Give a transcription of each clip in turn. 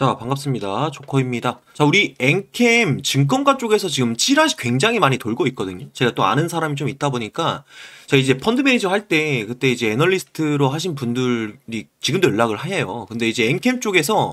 자 반갑습니다 조커입니다 자 우리 엔캠 증권가 쪽에서 지금 찌라시 굉장히 많이 돌고 있거든요 제가 또 아는 사람이 좀 있다 보니까 자, 이제 펀드 매니저 할 때 그때 이제 애널리스트로 하신 분들이 지금도 연락을 하 해요 근데 이제 엔캠 쪽에서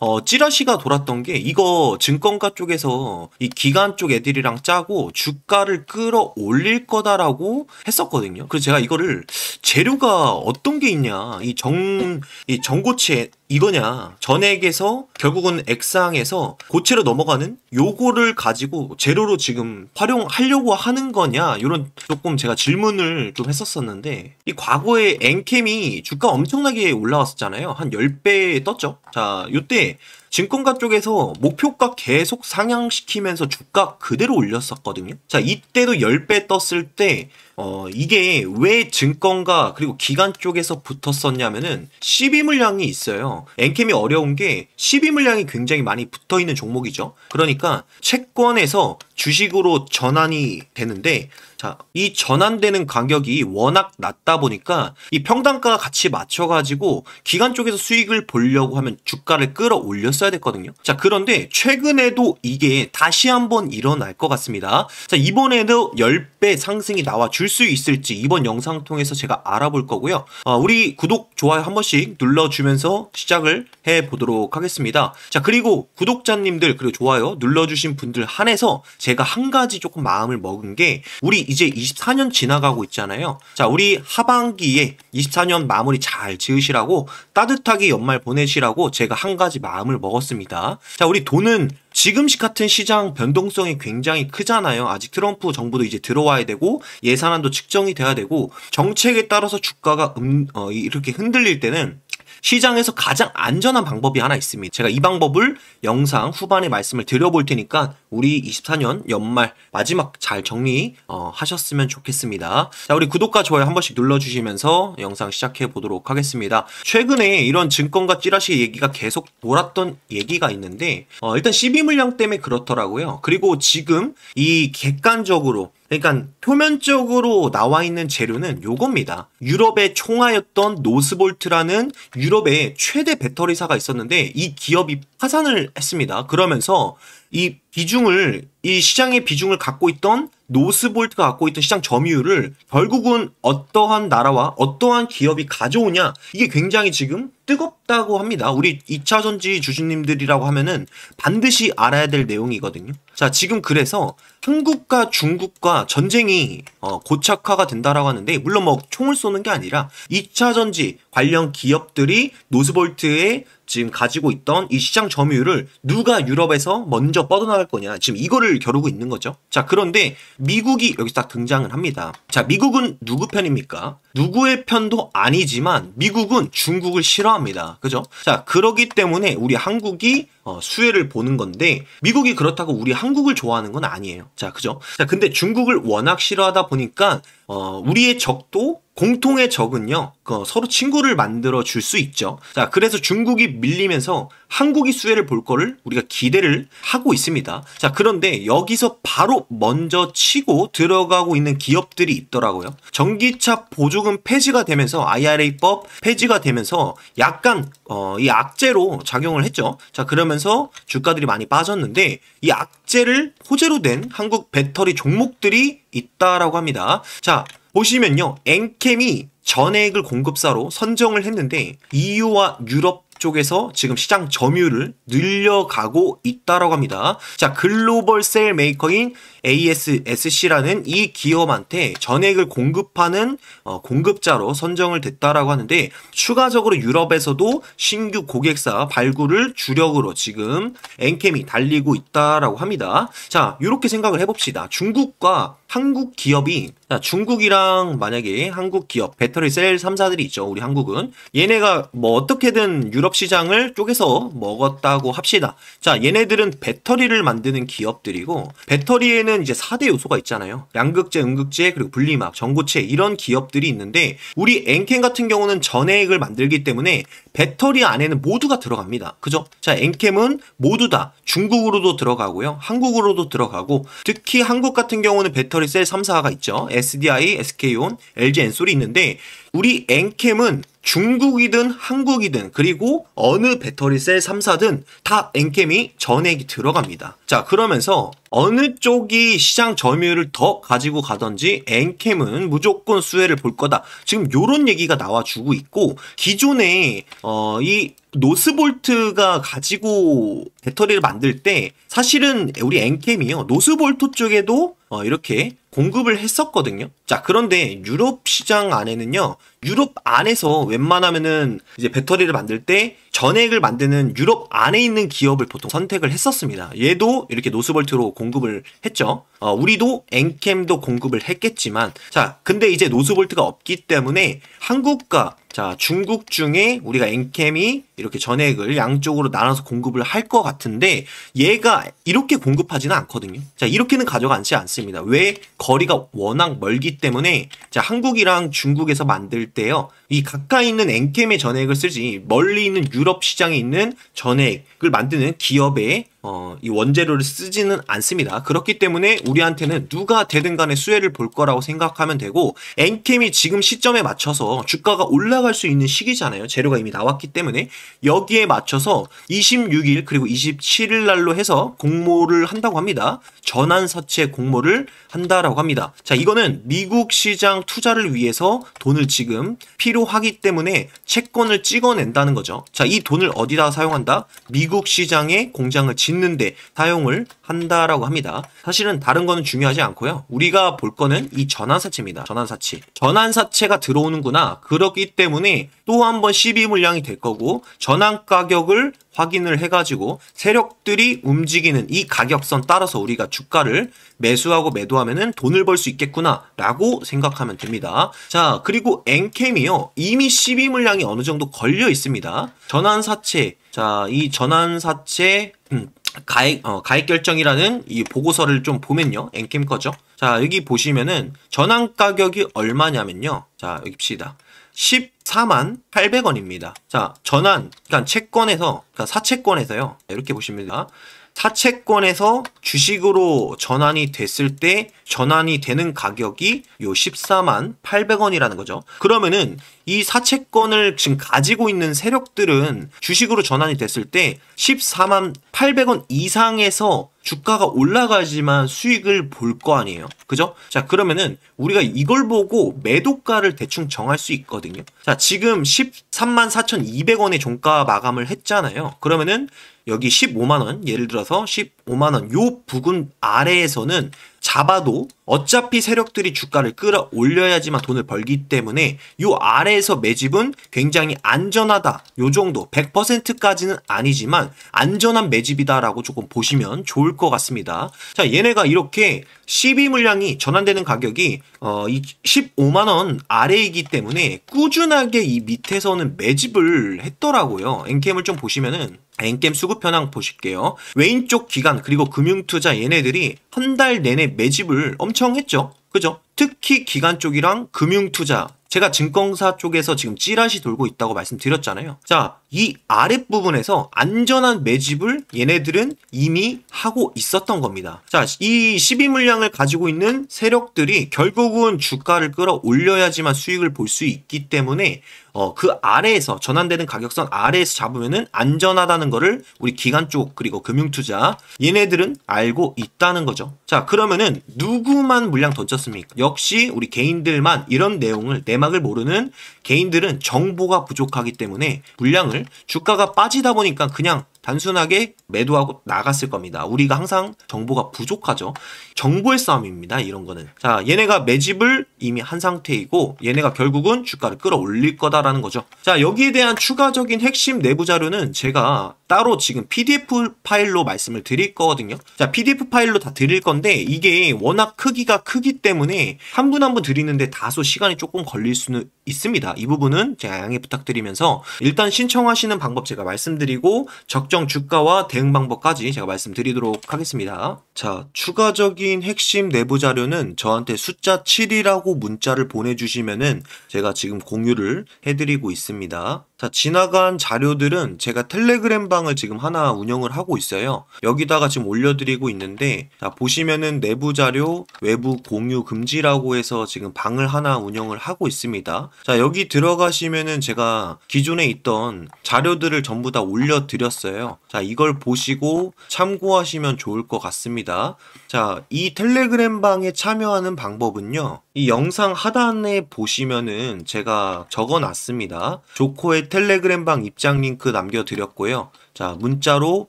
어, 찌라시가 돌았던 게 이거 증권가 쪽에서 이 기관 쪽 애들이랑 짜고 주가를 끌어올릴 거다라고 했었거든요. 그래서 제가 이거를 재료가 어떤 게 있냐, 이 정, 이 정고체 이거냐 전액에서 결국은 액상에서 고체로 넘어가는 요거를 가지고 재료로 지금 활용하려고 하는 거냐 이런 조금 제가 질문을 좀 했었었는데 이 과거에 엔캠이 주가 엄청나게 올라왔었잖아요 한 10배 떴죠 자 요때 증권가 쪽에서 목표가 계속 상향시키면서 주가 그대로 올렸었거든요. 자, 이때도 10배 떴을 때, 어, 이게 왜 증권가 그리고 기관 쪽에서 붙었었냐면은 12 물량이 있어요. 엔캠이 어려운 게12 물량이 굉장히 많이 붙어 있는 종목이죠. 그러니까 채권에서 주식으로 전환이 되는데 자, 이 전환되는 간격이 워낙 낮다 보니까 이 평당가와 같이 맞춰가지고 기관 쪽에서 수익을 보려고 하면 주가를 끌어올렸어야 됐거든요. 자, 그런데 최근에도 이게 다시 한번 일어날 것 같습니다. 자, 이번에도 10배 상승이 나와 줄 수 있을지 이번 영상 통해서 제가 알아볼 거고요. 어, 우리 구독, 좋아요 한 번씩 눌러주면서 시작을 해보도록 하겠습니다. 자, 그리고 구독자님들 그리고 좋아요 눌러주신 분들 한해서 제가 한 가지 조금 마음을 먹은 게 우리 이제 24년 지나가고 있잖아요. 자, 우리 하반기에 24년 마무리 잘 지으시라고 따뜻하게 연말 보내시라고 제가 한 가지 마음을 먹었습니다. 자, 우리 돈은 지금식 같은 시장 변동성이 굉장히 크잖아요. 아직 트럼프 정부도 이제 들어와야 되고 예산안도 측정이 돼야 되고 정책에 따라서 주가가 음, 어, 이렇게 흔들릴 때는 시장에서 가장 안전한 방법이 하나 있습니다. 제가 이 방법을 영상 후반에 말씀을 드려볼 테니까 우리 24년 연말 마지막 잘 정리 어, 하셨으면 좋겠습니다. 자, 우리 구독과 좋아요 한 번씩 눌러주시면서 영상 시작해 보도록 하겠습니다. 최근에 이런 증권과 찌라시 얘기가 계속 돌았던 얘기가 있는데 어, 일단 CB 물량 때문에 그렇더라고요. 그리고 지금 이 객관적으로 그러니까 표면적으로 나와 있는 재료는 요겁니다. 유럽의 총화였던 노스볼트라는 유럽의 최대 배터리사가 있었는데 이 기업이 파산을 했습니다. 그러면서 이 비중을 이 시장의 비중을 갖고 있던 노스볼트가 갖고 있던 시장 점유율을 결국은 어떠한 나라와 어떠한 기업이 가져오냐 이게 굉장히 지금 뜨겁다고 합니다. 우리 2차 전지 주주님들이라고 하면은 반드시 알아야 될 내용이거든요. 자, 지금 그래서 한국과 중국과 전쟁이 어, 고착화가 된다라고 하는데 물론 뭐 총을 쏘는 게 아니라 2차 전지 관련 기업들이 노스볼트에 지금 가지고 있던 이 시장 점유율을 누가 유럽에서 먼저 뻗어나갈 거냐. 지금 이거를 겨루고 있는 거죠. 자, 그런데 미국이 여기서 딱 등장을 합니다. 자, 미국은 누구 편입니까? 누구의 편도 아니지만 미국은 중국을 싫어합니다. 그죠? 자, 그러기 때문에 우리 한국이 어, 수혜를 보는 건데 미국이 그렇다고 우리 한국을 좋아하는 건 아니에요. 자, 그죠? 자, 근데 중국을 워낙 싫어하다 보니까 어, 우리의 적도 공통의 적은요, 그 서로 친구를 만들어 줄 수 있죠. 자, 그래서 중국이 밀리면서 한국이 수혜를 볼 거를 우리가 기대를 하고 있습니다. 자, 그런데 여기서 바로 먼저 치고 들어가고 있는 기업들이 있더라고요. 전기차 보조금 폐지가 되면서 IRA법 폐지가 되면서 약간 어, 이 악재로 작용을 했죠. 자, 그러면서 주가들이 많이 빠졌는데 이 악재를 호재로 된 한국 배터리 종목들이 있다라고 합니다. 자, 보시면요. 엔캠이 전액을 공급사로 선정을 했는데 EU와 유럽 쪽에서 지금 시장 점유율을 늘려가고 있다라고 합니다. 자, 글로벌 셀 메이커인 ASSC라는 이 기업한테 전액을 공급하는 어, 공급자로 선정을 됐다라고 하는데 추가적으로 유럽에서도 신규 고객사 발굴을 주력으로 지금 엔캠이 달리고 있다라고 합니다. 자, 이렇게 생각을 해봅시다. 중국과 한국 기업이 자, 중국이랑 만약에 한국 기업 배터리 셀 3사들이 있죠. 우리 한국은 얘네가 뭐 어떻게든 유럽 유럽 시장을 쪼개서 먹었다고 합시다. 자, 얘네들은 배터리를 만드는 기업들이고 배터리에는 이제 4대 요소가 있잖아요. 양극재, 음극재, 그리고 분리막, 전고체 이런 기업들이 있는데 우리 엔켄 같은 경우는 전해액을 만들기 때문에 배터리 안에는 모두가 들어갑니다. 그죠? 자, 엔캠은 모두 다 중국으로도 들어가고요. 한국으로도 들어가고 특히 한국 같은 경우는 배터리 셀 3사가 있죠. SDI, SK온, LG 엔솔이 있는데 우리 엔캠은 중국이든 한국이든 그리고 어느 배터리 셀 3사든 다 엔캠이 전액이 들어갑니다. 자 그러면서 어느 쪽이 시장 점유율을 더 가지고 가던지 엔캠은 무조건 수혜를 볼 거다. 지금 요런 얘기가 나와주고 있고 기존에 어, 이 노스볼트가 가지고 배터리를 만들 때 사실은 우리 엔캠이요 노스볼트 쪽에도 어, 이렇게 공급을 했었거든요. 자, 그런데 유럽 시장 안에는요, 유럽 안에서 웬만하면은 이제 배터리를 만들 때 전액을 만드는 유럽 안에 있는 기업을 보통 선택을 했었습니다. 얘도 이렇게 노스볼트로 공급을 했죠. 어, 우리도 엔캠도 공급을 했겠지만 자 근데 이제 노스볼트가 없기 때문에 한국과 자, 중국 중에 우리가 엔캠이 이렇게 전액을 양쪽으로 나눠서 공급을 할 것 같은데 얘가 이렇게 공급하지는 않거든요. 자, 이렇게는 가져가지 않습니다. 왜? 거리가 워낙 멀기 때문에 자, 한국이랑 중국에서 만들 때요. 이 가까이 있는 엔캠의 전액을 쓰지 멀리 있는 유럽 시장에 있는 전액을 만드는 기업의 어, 이 원재료를 쓰지는 않습니다. 그렇기 때문에 우리한테는 누가 되든 간에 수혜를 볼 거라고 생각하면 되고 엔캠이 지금 시점에 맞춰서 주가가 올라가 활용할 수 있는 시기잖아요. 재료가 이미 나왔기 때문에 여기에 맞춰서 26일 그리고 27일 날로 해서 공모를 한다고 합니다. 전환 사채 공모를 한다라고 합니다. 자, 이거는 미국 시장 투자를 위해서 돈을 지금 필요하기 때문에 채권을 찍어낸다는 거죠. 자, 이 돈을 어디다 사용한다? 미국 시장에 공장을 짓는데 사용을 한다라고 합니다. 사실은 다른 거는 중요하지 않고요. 우리가 볼 거는 이 전환 사채입니다. 전환 사채. 전환 사채가 들어오는구나. 그렇기 때문에 때문에 또 한 번 시비 물량이 될 거고 전환 가격을 확인을 해가지고 세력들이 움직이는 이 가격선 따라서 우리가 주가를 매수하고 매도하면은 돈을 벌 수 있겠구나라고 생각하면 됩니다. 자 그리고 엔캠이요 이미 시비 물량이 어느 정도 걸려 있습니다. 전환 사채 자 이 전환 사채 음, 가액, 어, 가액 결정이라는 이 보고서를 좀 보면요. 엔캠 거죠. 자, 여기 보시면은 전환 가격이 얼마냐면요. 자, 여기 봅시다. 14만 800원입니다. 자, 전환, 그러니까 채권에서, 그러니까 사채권에서요. 네, 이렇게 보십니다. 사채권에서 주식으로 전환이 됐을 때 전환이 되는 가격이 요 14만 800원이라는 거죠. 그러면은 이 사채권을 지금 가지고 있는 세력들은 주식으로 전환이 됐을 때 14만 800원 이상에서 주가가 올라가지만 수익을 볼 거 아니에요. 그죠? 자, 그러면은 우리가 이걸 보고 매도가를 대충 정할 수 있거든요. 자, 지금 1 3 4,200원의 종가 마감을 했잖아요. 그러면은 여기 15만원, 예를 들어서 15만원, 요 부근 아래에서는 잡아도 어차피 세력들이 주가를 끌어올려야지만 돈을 벌기 때문에 요 아래에서 매집은 굉장히 안전하다. 요 정도 100%까지는 아니지만 안전한 매집이다라고 조금 보시면 좋을 것 같습니다. 자, 얘네가 이렇게 12 물량이 전환되는 가격이 어 15만 원 아래이기 때문에 꾸준하게 이 밑에서는 매집을 했더라고요. 엔캠을 좀 보시면은 엔겜 수급 현황 보실게요. 외인 쪽 기관 그리고 금융투자 얘네들이 한 달 내내 매집을 엄청 했죠. 그죠? 특히 기관 쪽이랑 금융 투자. 제가 증권사 쪽에서 지금 찌라시 돌고 있다고 말씀드렸잖아요. 자, 이 아랫부분에서 안전한 매집을 얘네들은 이미 하고 있었던 겁니다. 자, 이 12물량을 가지고 있는 세력들이 결국은 주가를 끌어올려야지만 수익을 볼 수 있기 때문에 어, 그 아래에서 전환되는 가격선 아래에서 잡으면 안전하다는 거를 우리 기관 쪽 그리고 금융 투자 얘네들은 알고 있다는 거죠. 자, 그러면은 누구만 물량 던져 있었습니까? 역시 우리 개인들만 이런 내용을 내막을 모르는 개인들은 정보가 부족하기 때문에 물량을 주가가 빠지다 보니까 그냥 단순하게 매도하고 나갔을 겁니다. 우리가 항상 정보가 부족하죠. 정보의 싸움입니다. 이런 거는. 자, 얘네가 매집을 이미 한 상태이고 얘네가 결국은 주가를 끌어올릴 거다라는 거죠. 자, 여기에 대한 추가적인 핵심 내부 자료는 제가 따로 지금 PDF 파일로 말씀을 드릴 거거든요. 자, PDF 파일로 다 드릴 건데 이게 워낙 크기가 크기 때문에 한 분 한 분 드리는데 다소 시간이 조금 걸릴 수는 있습니다. 이 부분은 제가 양해 부탁드리면서 일단 신청하시는 방법 제가 말씀드리고 적정 주가와 대응 방법까지 제가 말씀드리도록 하겠습니다. 자, 추가적인 핵심 내부 자료는 저한테 숫자 7이라고 문자를 보내주시면은 제가 지금 공유를 해드리고 있습니다. 자, 지나간 자료들은 제가 텔레그램 방을 지금 하나 운영을 하고 있어요. 여기다가 지금 올려드리고 있는데, 자, 보시면은 내부 자료, 외부 공유 금지라고 해서 지금 방을 하나 운영을 하고 있습니다. 자, 여기 들어가시면은 제가 기존에 있던 자료들을 전부 다 올려드렸어요. 자, 이걸 보시고 참고하시면 좋을 것 같습니다. 자, 이 텔레그램 방에 참여하는 방법은요. 이 영상 하단에 보시면은 제가 적어 놨습니다. 조코의 텔레그램 방 입장 링크 남겨 드렸고요. 자, 문자로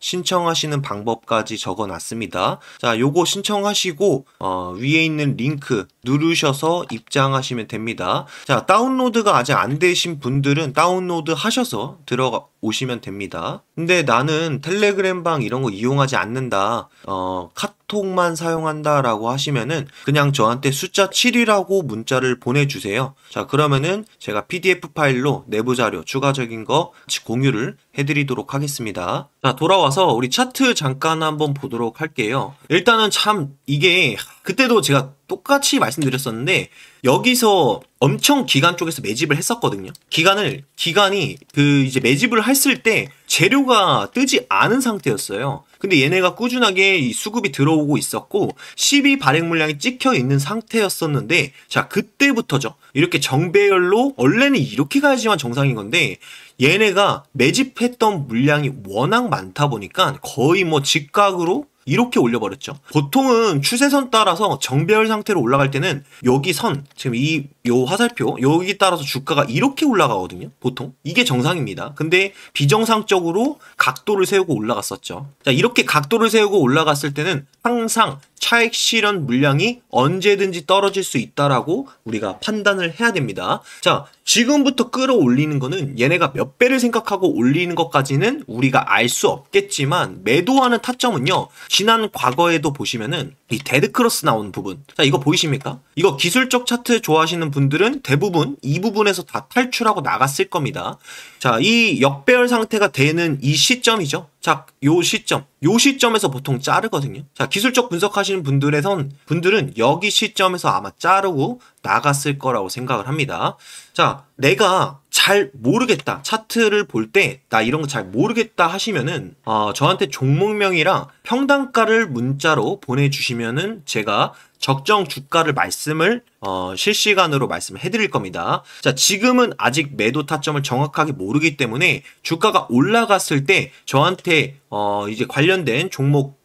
신청하시는 방법까지 적어 놨습니다. 자, 요거 신청하시고, 어, 위에 있는 링크 누르셔서 입장하시면 됩니다. 자, 다운로드가 아직 안 되신 분들은 다운로드 하셔서 들어오시면 됩니다. 근데 나는 텔레그램 방 이런 거 이용하지 않는다. 어, 카톡 카톡만 사용한다 라고 하시면은 그냥 저한테 숫자 7이라고 문자를 보내주세요. 자, 그러면은 제가 PDF 파일로 내부 자료 추가적인 거 공유를 해드리도록 하겠습니다. 자, 돌아와서 우리 차트 잠깐 한번 보도록 할게요. 일단은 참 이게 그때도 제가 똑같이 말씀드렸었는데 여기서 엄청 기간 쪽에서 매집을 했었거든요. 기간을 기간이 그 이제 매집을 했을 때 재료가 뜨지 않은 상태였어요. 근데 얘네가 꾸준하게 수급이 들어오고 있었고 12 발행 물량이 찍혀 있는 상태였었는데 자 그때부터죠. 이렇게 정배열로 원래는 이렇게 가야지만 정상인 건데 얘네가 매집했던 물량이 워낙 많다 보니까 거의 뭐 직각으로 이렇게 올려버렸죠. 보통은 추세선 따라서 정배열 상태로 올라갈 때는 여기 선, 지금 이, 요 화살표, 여기 따라서 주가가 이렇게 올라가거든요. 보통. 이게 정상입니다. 근데 비정상적으로 각도를 세우고 올라갔었죠. 자, 이렇게 각도를 세우고 올라갔을 때는 항상 차액 실현 물량이 언제든지 떨어질 수 있다라고 우리가 판단을 해야 됩니다. 자, 지금부터 끌어올리는 거는 얘네가 몇 배를 생각하고 올리는 것까지는 우리가 알 수 없겠지만 매도하는 타점은요. 지난 과거에도 보시면은 이 데드크로스 나온 부분. 자, 이거 보이십니까? 이거 기술적 차트 좋아하시는 분들은 대부분 이 부분에서 다 탈출하고 나갔을 겁니다. 자, 이 역배열 상태가 되는 이 시점이죠. 자, 요 시점, 요 시점에서 보통 자르거든요. 자, 기술적 분석하시는 분들에선 분들은 여기 시점에서 아마 자르고 나갔을 거라고 생각을 합니다. 자, 내가 잘 모르겠다. 차트를 볼 때 나 이런 거 잘 모르겠다 하시면은 어, 저한테 종목명이랑 평단가를 문자로 보내주시면은 제가 적정 주가를 말씀을 어, 실시간으로 말씀을 해드릴 겁니다. 자, 지금은 아직 매도 타점을 정확하게 모르기 때문에 주가가 올라갔을 때 저한테 어, 이제 관련된 종목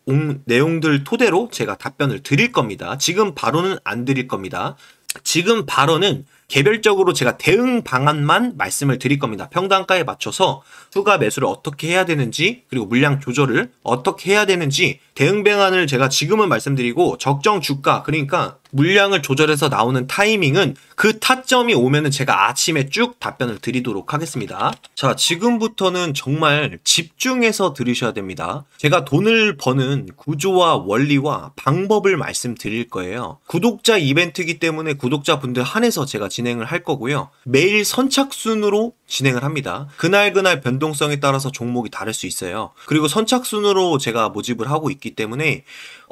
내용들 토대로 제가 답변을 드릴 겁니다. 지금 바로는 안 드릴 겁니다. 지금 바로는 개별적으로 제가 대응 방안만 말씀을 드릴 겁니다. 평단가에 맞춰서 추가 매수를 어떻게 해야 되는지 그리고 물량 조절을 어떻게 해야 되는지 대응 방안을 제가 지금은 말씀드리고 적정 주가 그러니까 물량을 조절해서 나오는 타이밍은 그 타점이 오면은 제가 아침에 쭉 답변을 드리도록 하겠습니다. 자, 지금부터는 정말 집중해서 들으셔야 됩니다. 제가 돈을 버는 구조와 원리와 방법을 말씀드릴 거예요. 구독자 이벤트이기 때문에 구독자분들 한해서 제가 진행을 할 거고요. 매일 선착순으로 진행을 합니다. 그날그날 변동성에 따라서 종목이 다를 수 있어요. 그리고 선착순으로 제가 모집을 하고 있기 때문에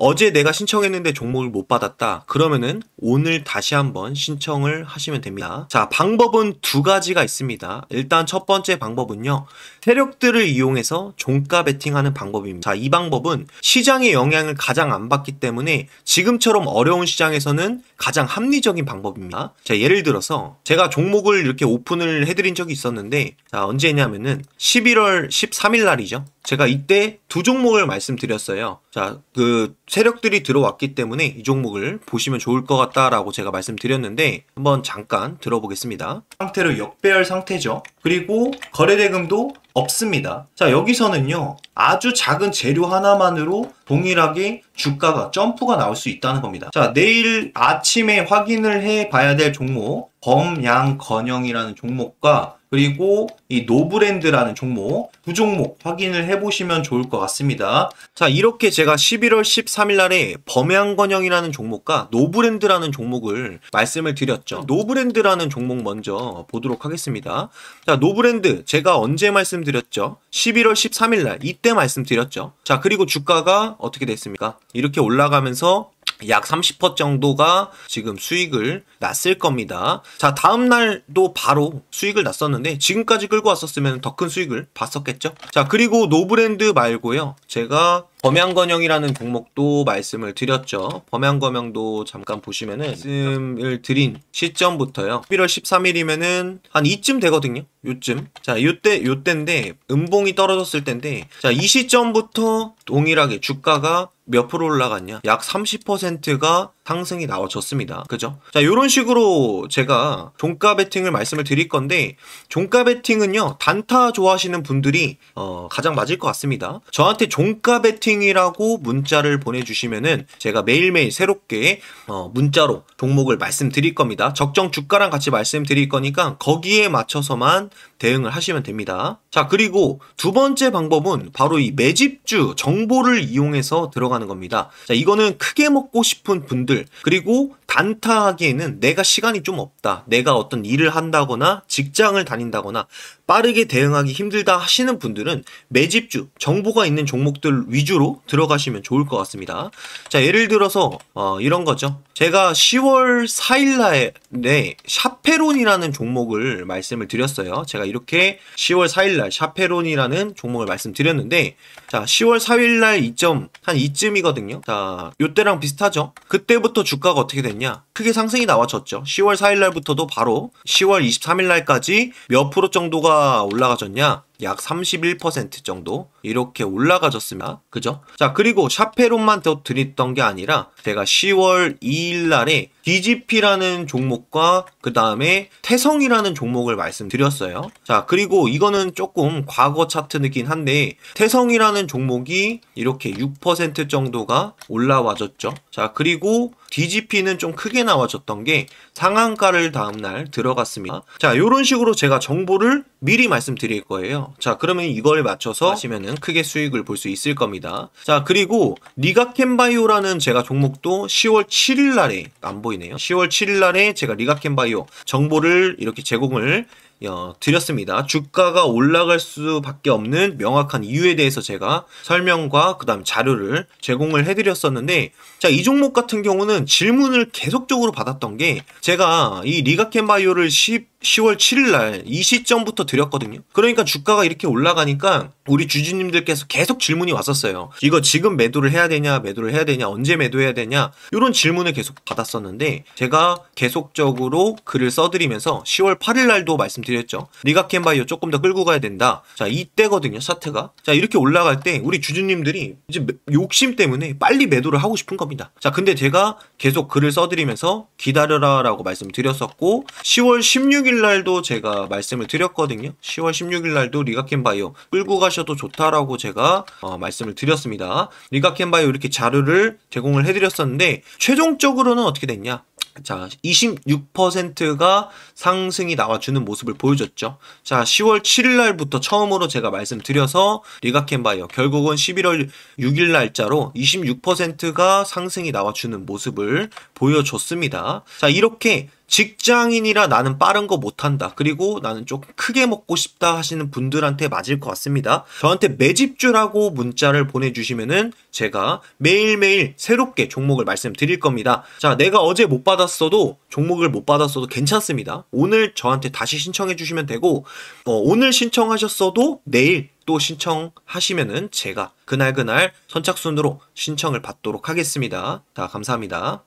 어제 내가 신청했는데 종목을 못 받았다. 그러면은 오늘 다시 한번 신청을 하시면 됩니다. 자, 방법은 두 가지가 있습니다. 일단 첫 번째 방법은요. 세력들을 이용해서 종가 베팅하는 방법입니다. 자, 이 방법은 시장의 영향을 가장 안 받기 때문에 지금처럼 어려운 시장에서는 가장 합리적인 방법입니다. 자, 예를 들어서 제가 종목을 이렇게 오픈을 해드린 적이 있었는데 자, 언제냐면은 11월 13일 날이죠. 제가 이때 두 종목을 말씀드렸어요. 자, 그 세력들이 들어왔기 때문에 이 종목을 보시면 좋을 것 같다라고 제가 말씀드렸는데 한번 잠깐 들어보겠습니다. 상태로 역배열 상태죠. 그리고 거래대금도 없습니다. 자, 여기서는요. 아주 작은 재료 하나만으로 동일하게 주가가 점프가 나올 수 있다는 겁니다. 자, 내일 아침에 확인을 해 봐야 될 종목 범양건영이라는 종목과 그리고 이 노브랜드라는 종목, 두 종목 확인을 해보시면 좋을 것 같습니다. 자, 이렇게 제가 11월 13일 날에 범양건영이라는 종목과 노브랜드라는 종목을 말씀을 드렸죠. 음. 노브랜드라는 종목 먼저 보도록 하겠습니다. 자, 노브랜드 제가 언제 말씀드렸죠? 11월 13일 날 이때 말씀드렸죠. 자, 그리고 주가가 어떻게 됐습니까? 이렇게 올라가면서 약30% 정도가 지금 수익을 났을 겁니다. 자, 다음 날도 바로 수익을 났었는데 지금까지 끌고 왔었으면 더 큰 수익을 봤었겠죠? 자, 그리고 노브랜드 말고요. 제가 범양건영이라는 곡목도 말씀을 드렸죠. 범양건영도 잠깐 보시면은 말씀을 드린 시점부터요. 11월 13일이면은 한 이쯤 되거든요. 요쯤. 자, 요때 요때인데 음봉이 떨어졌을 때인데 자, 이 시점부터 동일하게 주가가 몇 프로 올라갔냐? 약 30%가 상승이 나와졌습니다. 그죠? 자, 요런 식으로 제가 종가 베팅을 말씀을 드릴 건데 종가 베팅은요. 단타 좋아하시는 분들이 어, 가장 맞을 것 같습니다. 저한테 종가 베팅이라고 문자를 보내주시면은 제가 매일매일 새롭게 어, 문자로 종목을 말씀드릴 겁니다. 적정 주가랑 같이 말씀드릴 거니까 거기에 맞춰서만 대응을 하시면 됩니다. 자, 그리고 두 번째 방법은 바로 이 매집주 정보를 이용해서 들어가는 겁니다. 자, 이거는 크게 먹고 싶은 분들 그리고 단타하기에는 내가 시간이 좀 없다. 내가 어떤 일을 한다거나 직장을 다닌다거나 빠르게 대응하기 힘들다 하시는 분들은 매집주, 정보가 있는 종목들 위주로 들어가시면 좋을 것 같습니다. 자, 예를 들어서 어, 이런 거죠. 제가 10월 4일날에 네, 샤페론이라는 종목을 말씀을 드렸어요. 제가 이렇게 10월 4일날 샤페론이라는 종목을 말씀드렸는데 자, 10월 4일날 이점한이쯤이거든요 자, 요때랑 비슷하죠. 그때부터 주가가 어떻게 됐냐? 나왔냐? 크게 상승이 나와졌죠. 10월 4일 날부터도 바로 10월 23일 날까지 몇 프로 정도가 올라가졌냐? 약31% 정도 이렇게 올라가졌습니다. 그죠? 자 그리고 샤페론만 더 드렸던 게 아니라 제가 10월 2일 날에 DGP라는 종목과 그 다음에 태성이라는 종목을 말씀드렸어요. 자 그리고 이거는 조금 과거 차트느긴 한데 태성이라는 종목이 이렇게 6% 정도가 올라와졌죠. 자 그리고 DGP는 좀 크게 나와졌던 게 상한가를 다음날 들어갔습니다. 자 이런 식으로 제가 정보를 미리 말씀드릴 거예요. 자, 그러면 이걸 맞춰서 하시면은 크게 수익을 볼 수 있을 겁니다. 자, 그리고 리가캔바이오라는 제가 종목도 10월 7일 날에 안 보이네요. 10월 7일 날에 제가 리가캔바이오 정보를 이렇게 제공을 어, 드렸습니다. 주가가 올라갈 수밖에 없는 명확한 이유에 대해서 제가 설명과 그다음 자료를 제공을 해드렸었는데 자이 종목 같은 경우는 질문을 계속적으로 받았던 게 제가 이 리가켄 바이오를 10 10월 7일 날 이 시점부터 드렸거든요. 그러니까 주가가 이렇게 올라가니까 우리 주주님들께서 계속 질문이 왔었어요. 이거 지금 매도를 해야 되냐, 매도를 해야 되냐, 언제 매도해야 되냐 이런 질문을 계속 받았었는데 제가 계속적으로 글을 써드리면서 10월 8일 날도 말씀드렸 드렸죠. 리가캔바이오 조금 더 끌고 가야 된다. 자 이때거든요 사태가. 자 이렇게 올라갈 때 우리 주주님들이 이제 욕심 때문에 빨리 매도를 하고 싶은 겁니다. 자 근데 제가 계속 글을 써드리면서 기다려라라고 말씀드렸었고 10월 16일 날도 제가 말씀을 드렸거든요. 10월 16일 날도 리가캔바이오 끌고 가셔도 좋다라고 제가 어, 말씀을 드렸습니다. 리가캔바이오 이렇게 자료를 제공을 해드렸었는데 최종적으로는 어떻게 됐냐? 자, 26%가 상승이 나와주는 모습을 보여줬죠. 자, 10월 7일 날부터 처음으로 제가 말씀드려서 리가캔 바이어 결국은 11월 6일 날짜로 26%가 상승이 나와주는 모습을 보여줬습니다. 자, 이렇게 직장인이라 나는 빠른 거 못한다. 그리고 나는 좀 크게 먹고 싶다 하시는 분들한테 맞을 것 같습니다. 저한테 매집주라고 문자를 보내주시면은 제가 매일매일 새롭게 종목을 말씀드릴 겁니다. 자, 내가 어제 못 받았어도 종목을 못 받았어도 괜찮습니다. 오늘 저한테 다시 신청해 주시면 되고, 어, 오늘 신청하셨어도 내일 또 신청하시면은 제가 그날그날 선착순으로 신청을 받도록 하겠습니다. 자, 감사합니다.